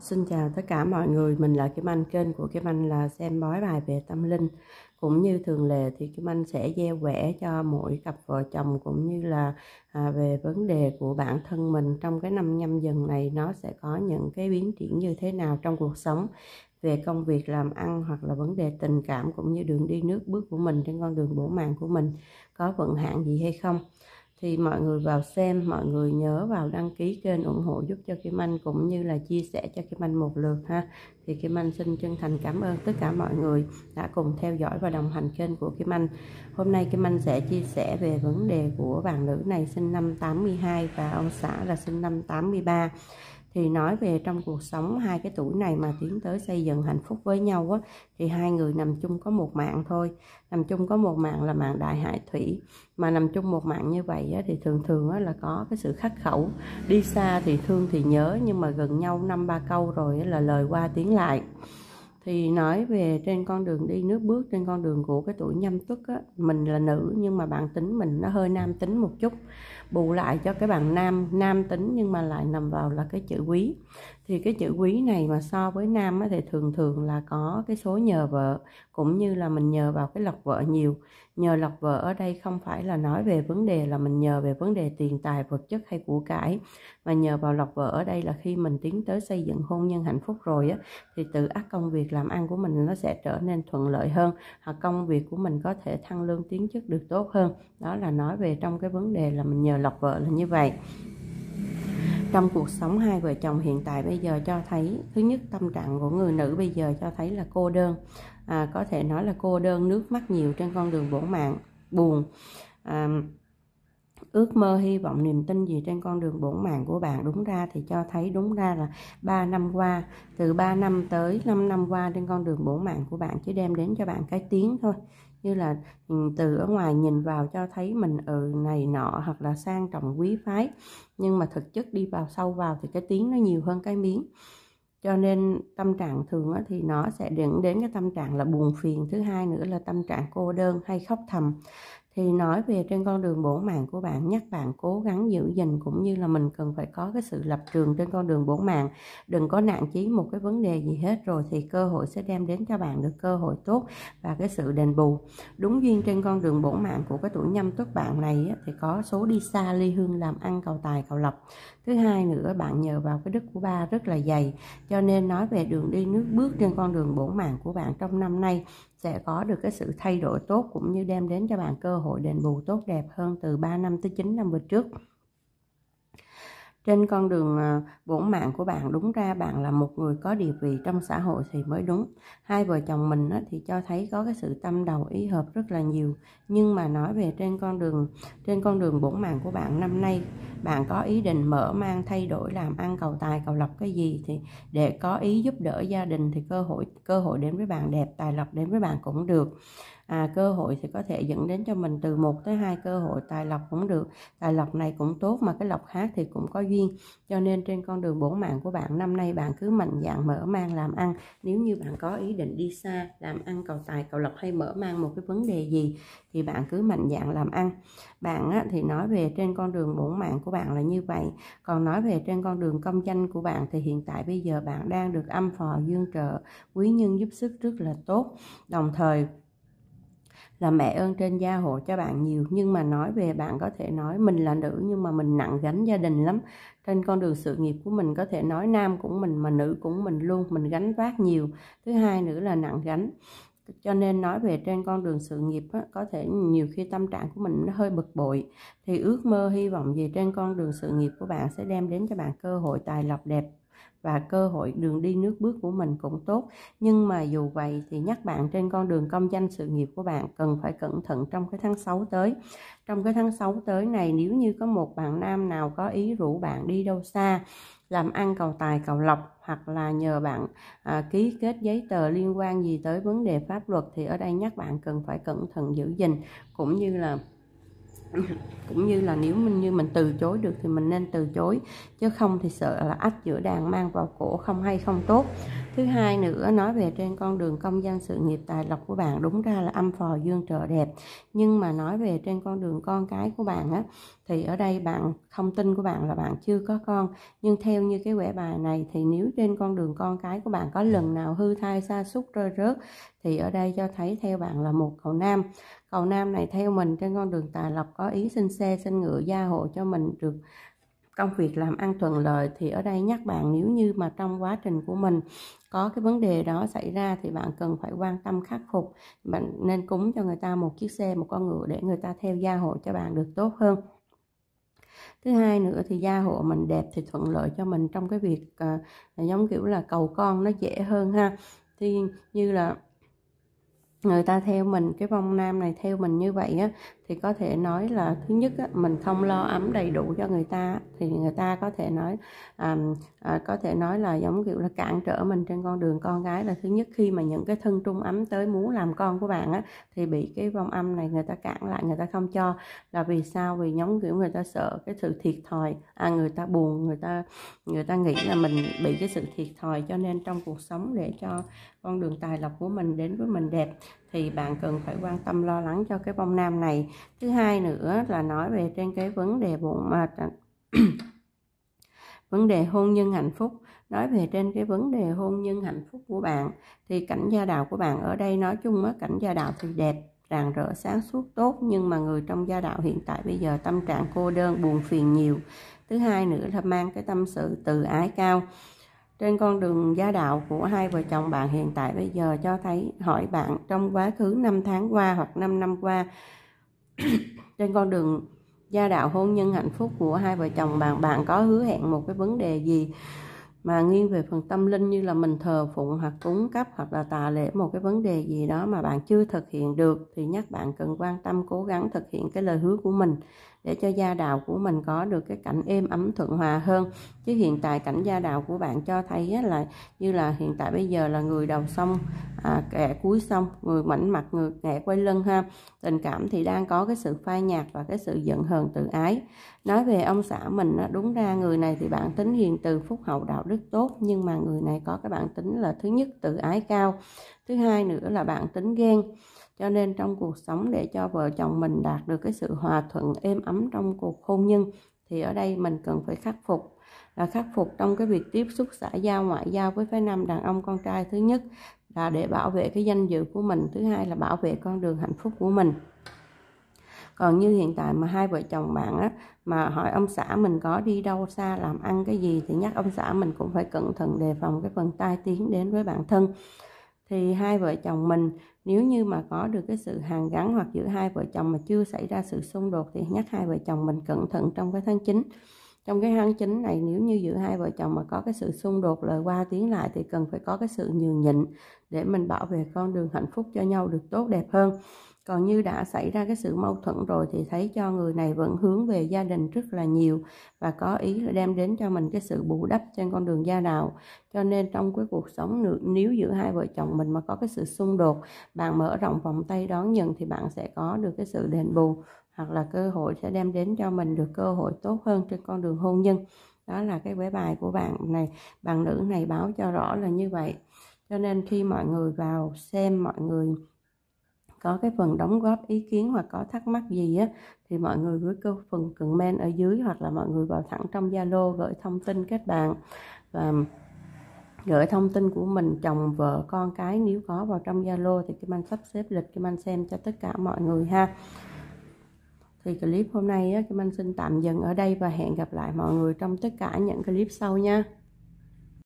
Xin chào tất cả mọi người, mình là Kim Anh, kênh của Kim Anh là xem bói bài về tâm linh. Cũng như thường lệ thì Kim Anh sẽ gieo quẻ cho mỗi cặp vợ chồng cũng như là à, về vấn đề của bản thân mình trong cái năm nhâm dần này nó sẽ có những cái biến chuyển như thế nào trong cuộc sống về công việc làm ăn hoặc là vấn đề tình cảm cũng như đường đi nước bước của mình trên con đường bổ mạng của mình có vận hạn gì hay không thì mọi người vào xem mọi người nhớ vào đăng ký kênh ủng hộ giúp cho Kim Anh cũng như là chia sẻ cho Kim Anh một lượt ha thì Kim Anh xin chân thành cảm ơn tất cả mọi người đã cùng theo dõi và đồng hành kênh của Kim Anh hôm nay Kim Anh sẽ chia sẻ về vấn đề của bạn nữ này sinh năm 82 và ông xã là sinh năm 83 thì nói về trong cuộc sống hai cái tuổi này mà tiến tới xây dựng hạnh phúc với nhau á thì hai người nằm chung có một mạng thôi nằm chung có một mạng là mạng đại hải thủy mà nằm chung một mạng như vậy á, thì thường thường á, là có cái sự khắc khẩu đi xa thì thương thì nhớ nhưng mà gần nhau năm ba câu rồi á, là lời qua tiếng lại thì nói về trên con đường đi nước bước trên con đường của cái tuổi nhâm tuất á mình là nữ nhưng mà bạn tính mình nó hơi nam tính một chút bù lại cho cái bạn nam nam tính nhưng mà lại nằm vào là cái chữ quý thì cái chữ quý này mà so với nam á, thì thường thường là có cái số nhờ vợ cũng như là mình nhờ vào cái lọc vợ nhiều nhờ lọc vợ ở đây không phải là nói về vấn đề là mình nhờ về vấn đề tiền tài vật chất hay của cải mà nhờ vào lọc vợ ở đây là khi mình tiến tới xây dựng hôn nhân hạnh phúc rồi á thì tự ác công việc là làm ăn của mình nó sẽ trở nên thuận lợi hơn hoặc công việc của mình có thể thăng lương tiến chức được tốt hơn đó là nói về trong cái vấn đề là mình nhờ lọc vợ là như vậy trong cuộc sống hai vợ chồng hiện tại bây giờ cho thấy thứ nhất tâm trạng của người nữ bây giờ cho thấy là cô đơn à, có thể nói là cô đơn nước mắt nhiều trên con đường bổ mạng buồn à, ước mơ hy vọng niềm tin gì trên con đường bổn mạng của bạn đúng ra thì cho thấy đúng ra là 3 năm qua từ 3 năm tới 5 năm qua trên con đường bổn mạng của bạn chỉ đem đến cho bạn cái tiếng thôi như là ừ, từ ở ngoài nhìn vào cho thấy mình ừ này nọ hoặc là sang trọng quý phái nhưng mà thực chất đi vào sâu vào thì cái tiếng nó nhiều hơn cái miếng cho nên tâm trạng thường thì nó sẽ dẫn đến cái tâm trạng là buồn phiền thứ hai nữa là tâm trạng cô đơn hay khóc thầm thì nói về trên con đường bổn mạng của bạn nhắc bạn cố gắng giữ gìn cũng như là mình cần phải có cái sự lập trường trên con đường bổn mạng đừng có nạn chí một cái vấn đề gì hết rồi thì cơ hội sẽ đem đến cho bạn được cơ hội tốt và cái sự đền bù đúng duyên trên con đường bổn mạng của cái tuổi nhâm tuất bạn này thì có số đi xa ly hương làm ăn cầu tài cầu lộc thứ hai nữa bạn nhờ vào cái đức của ba rất là dày cho nên nói về đường đi nước bước trên con đường bổn mạng của bạn trong năm nay sẽ có được cái sự thay đổi tốt cũng như đem đến cho bạn cơ hội đền bù tốt đẹp hơn từ 3 năm tới 9 năm về trước trên con đường ờ, bổn mạng của bạn đúng ra bạn là một người có địa vị trong xã hội thì mới đúng hai vợ chồng mình thì cho thấy có cái sự tâm đầu ý hợp rất là nhiều nhưng mà nói về trên con đường trên con đường bổn mạng của bạn năm nay bạn có ý định mở mang thay đổi làm ăn cầu tài cầu lộc cái gì thì để có ý giúp đỡ gia đình thì cơ hội cơ hội đến với bạn đẹp tài lộc đến với bạn cũng được à, cơ hội thì có thể dẫn đến cho mình từ một tới hai cơ hội tài lộc cũng được tài lộc này cũng tốt mà cái lộc khác thì cũng có duyên cho nên trên con đường bổn mạng của bạn năm nay bạn cứ mạnh dạn mở mang làm ăn nếu như bạn có ý định đi xa làm ăn cầu tài cầu lộc hay mở mang một cái vấn đề gì thì bạn cứ mạnh dạn làm ăn bạn á, thì nói về trên con đường bổn mạng của bạn là như vậy còn nói về trên con đường công danh của bạn thì hiện tại bây giờ bạn đang được âm phò dương trợ quý nhân giúp sức rất là tốt đồng thời là mẹ ơn trên gia hộ cho bạn nhiều nhưng mà nói về bạn có thể nói mình là nữ nhưng mà mình nặng gánh gia đình lắm trên con đường sự nghiệp của mình có thể nói nam cũng mình mà nữ cũng mình luôn mình gánh vác nhiều thứ hai nữa là nặng gánh cho nên nói về trên con đường sự nghiệp á, có thể nhiều khi tâm trạng của mình nó hơi bực bội thì ước mơ hy vọng gì trên con đường sự nghiệp của bạn sẽ đem đến cho bạn cơ hội tài lộc đẹp và cơ hội đường đi nước bước của mình cũng tốt nhưng mà dù vậy thì nhắc bạn trên con đường công danh sự nghiệp của bạn cần phải cẩn thận trong cái tháng 6 tới trong cái tháng 6 tới này nếu như có một bạn nam nào có ý rủ bạn đi đâu xa làm ăn cầu tài cầu lộc hoặc là nhờ bạn à, ký kết giấy tờ liên quan gì tới vấn đề pháp luật thì ở đây nhắc bạn cần phải cẩn thận giữ gìn cũng như là cũng như là nếu mình như mình từ chối được thì mình nên từ chối chứ không thì sợ là ách giữa đàn mang vào cổ không hay không tốt thứ hai nữa nói về trên con đường công danh sự nghiệp tài lộc của bạn đúng ra là âm phò dương trợ đẹp nhưng mà nói về trên con đường con cái của bạn á thì ở đây bạn thông tin của bạn là bạn chưa có con nhưng theo như cái quẻ bài này thì nếu trên con đường con cái của bạn có lần nào hư thai xa sút rơi rớt thì ở đây cho thấy theo bạn là một cậu nam cậu nam này theo mình trên con đường tài lộc có ý sinh xe sinh ngựa gia hộ cho mình được công việc làm ăn thuận lợi thì ở đây nhắc bạn nếu như mà trong quá trình của mình có cái vấn đề đó xảy ra thì bạn cần phải quan tâm khắc phục bạn nên cúng cho người ta một chiếc xe một con ngựa để người ta theo gia hộ cho bạn được tốt hơn thứ hai nữa thì gia hộ mình đẹp thì thuận lợi cho mình trong cái việc à, giống kiểu là cầu con nó dễ hơn ha thì như là người ta theo mình cái vong nam này theo mình như vậy á thì có thể nói là thứ nhất á, mình không lo ấm đầy đủ cho người ta thì người ta có thể nói à, à, có thể nói là giống kiểu là cản trở mình trên con đường con gái là thứ nhất khi mà những cái thân trung ấm tới muốn làm con của bạn á thì bị cái vong âm này người ta cản lại người ta không cho là vì sao vì giống kiểu người ta sợ cái sự thiệt thòi à người ta buồn người ta người ta nghĩ là mình bị cái sự thiệt thòi cho nên trong cuộc sống để cho con đường tài lộc của mình đến với mình đẹp thì bạn cần phải quan tâm lo lắng cho cái bông nam này thứ hai nữa là nói về trên cái vấn đề bụng mà vấn đề hôn nhân hạnh phúc nói về trên cái vấn đề hôn nhân hạnh phúc của bạn thì cảnh gia đạo của bạn ở đây nói chung á cảnh gia đạo thì đẹp rạng rỡ sáng suốt tốt nhưng mà người trong gia đạo hiện tại bây giờ tâm trạng cô đơn buồn phiền nhiều thứ hai nữa là mang cái tâm sự từ ái cao trên con đường gia đạo của hai vợ chồng bạn hiện tại bây giờ cho thấy hỏi bạn trong quá khứ 5 tháng qua hoặc 5 năm qua trên con đường gia đạo hôn nhân hạnh phúc của hai vợ chồng bạn bạn có hứa hẹn một cái vấn đề gì mà nghiêng về phần tâm linh như là mình thờ phụng hoặc cúng cấp hoặc là tà lễ một cái vấn đề gì đó mà bạn chưa thực hiện được thì nhắc bạn cần quan tâm cố gắng thực hiện cái lời hứa của mình để cho da đào của mình có được cái cảnh êm ấm thuận hòa hơn chứ hiện tại cảnh da đào của bạn cho thấy là như là hiện tại bây giờ là người đầu xong à, kẻ cuối xong người mảnh mặt người kẻ quay lưng ha tình cảm thì đang có cái sự phai nhạt và cái sự giận hờn tự ái nói về ông xã mình đúng ra người này thì bạn tính hiền từ phúc hậu đạo đức tốt nhưng mà người này có cái bạn tính là thứ nhất tự ái cao thứ hai nữa là bạn tính ghen cho nên trong cuộc sống để cho vợ chồng mình đạt được cái sự hòa thuận êm ấm trong cuộc hôn nhân thì ở đây mình cần phải khắc phục là khắc phục trong cái việc tiếp xúc xã giao ngoại giao với phái nam đàn ông con trai thứ nhất là để bảo vệ cái danh dự của mình thứ hai là bảo vệ con đường hạnh phúc của mình còn như hiện tại mà hai vợ chồng bạn á mà hỏi ông xã mình có đi đâu xa làm ăn cái gì thì nhắc ông xã mình cũng phải cẩn thận đề phòng cái phần tai tiếng đến với bản thân thì hai vợ chồng mình nếu như mà có được cái sự hàn gắn hoặc giữa hai vợ chồng mà chưa xảy ra sự xung đột thì nhắc hai vợ chồng mình cẩn thận trong cái tháng 9 trong cái tháng 9 này nếu như giữa hai vợ chồng mà có cái sự xung đột lời qua tiếng lại thì cần phải có cái sự nhường nhịn để mình bảo vệ con đường hạnh phúc cho nhau được tốt đẹp hơn còn như đã xảy ra cái sự mâu thuẫn rồi thì thấy cho người này vẫn hướng về gia đình rất là nhiều và có ý là đem đến cho mình cái sự bù đắp trên con đường gia đạo cho nên trong cái cuộc sống nếu giữa hai vợ chồng mình mà có cái sự xung đột bạn mở rộng vòng tay đón nhận thì bạn sẽ có được cái sự đền bù hoặc là cơ hội sẽ đem đến cho mình được cơ hội tốt hơn trên con đường hôn nhân đó là cái vẽ bài của bạn này bạn nữ này báo cho rõ là như vậy cho nên khi mọi người vào xem mọi người có cái phần đóng góp ý kiến hoặc có thắc mắc gì á thì mọi người gửi câu phần comment ở dưới hoặc là mọi người vào thẳng trong Zalo gửi thông tin kết bạn và gửi thông tin của mình chồng vợ con cái nếu có vào trong Zalo thì Kim Anh sắp xếp lịch Kim Anh xem cho tất cả mọi người ha thì clip hôm nay á, Kim Anh xin tạm dừng ở đây và hẹn gặp lại mọi người trong tất cả những clip sau nha